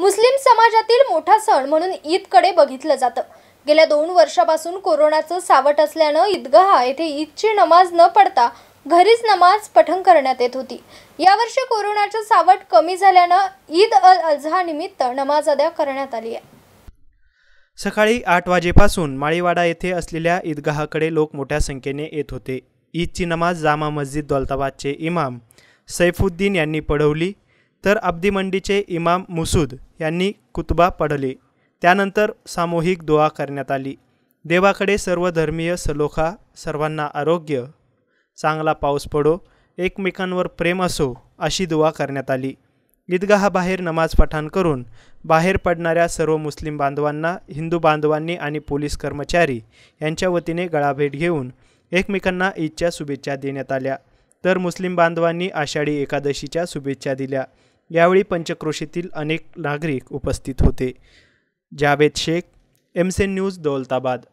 मुस्लिम समाजातील मोठा सण म्हणून ईदकडे बघितलं जातं गेल्या दोन वर्षापासून कोरोनाचं सावट असल्यानं ईदगाह येथे ईदची नमाज न पडता घरीच नमाज पठण करण्यात येत होती यावर्षी कोरोनाचं सावट कमी झाल्यानं ईद अल अझा निमित्त नमाज अदा करण्यात आली आहे सकाळी आठ वाजेपासून माळीवाडा येथे असलेल्या ईदगाहाकडे लोक मोठ्या संख्येने येत होते ईदची नमाज जामा मस्जिद दौलताबादचे इमाम सैफुद्दीन यांनी पडवली तर अब्दी मंडीचे इमाम मुसूद यांनी कुतबा पडले त्यानंतर सामूहिक दुआ करण्यात आली देवाकडे सर्व धर्मीय सलोखा सर्वांना आरोग्य चांगला पाऊस पडो एकमेकांवर प्रेम असो अशी दुवा करण्यात आली ईदगाहाबाहेर नमाज पठाण करून बाहेर पडणाऱ्या सर्व मुस्लिम बांधवांना हिंदू बांधवांनी आणि पोलीस कर्मचारी यांच्या वतीने गळाभेट घेऊन एकमेकांना ईदच्या शुभेच्छा देण्यात आल्या तर मुस्लिम बांधवांनी आषाढी एकादशीच्या शुभेच्छा दिल्या यावेळी पंचक्रोशीतील अनेक नागरिक उपस्थित होते जावेद शेख एमसेन न्यूज दौलताबाद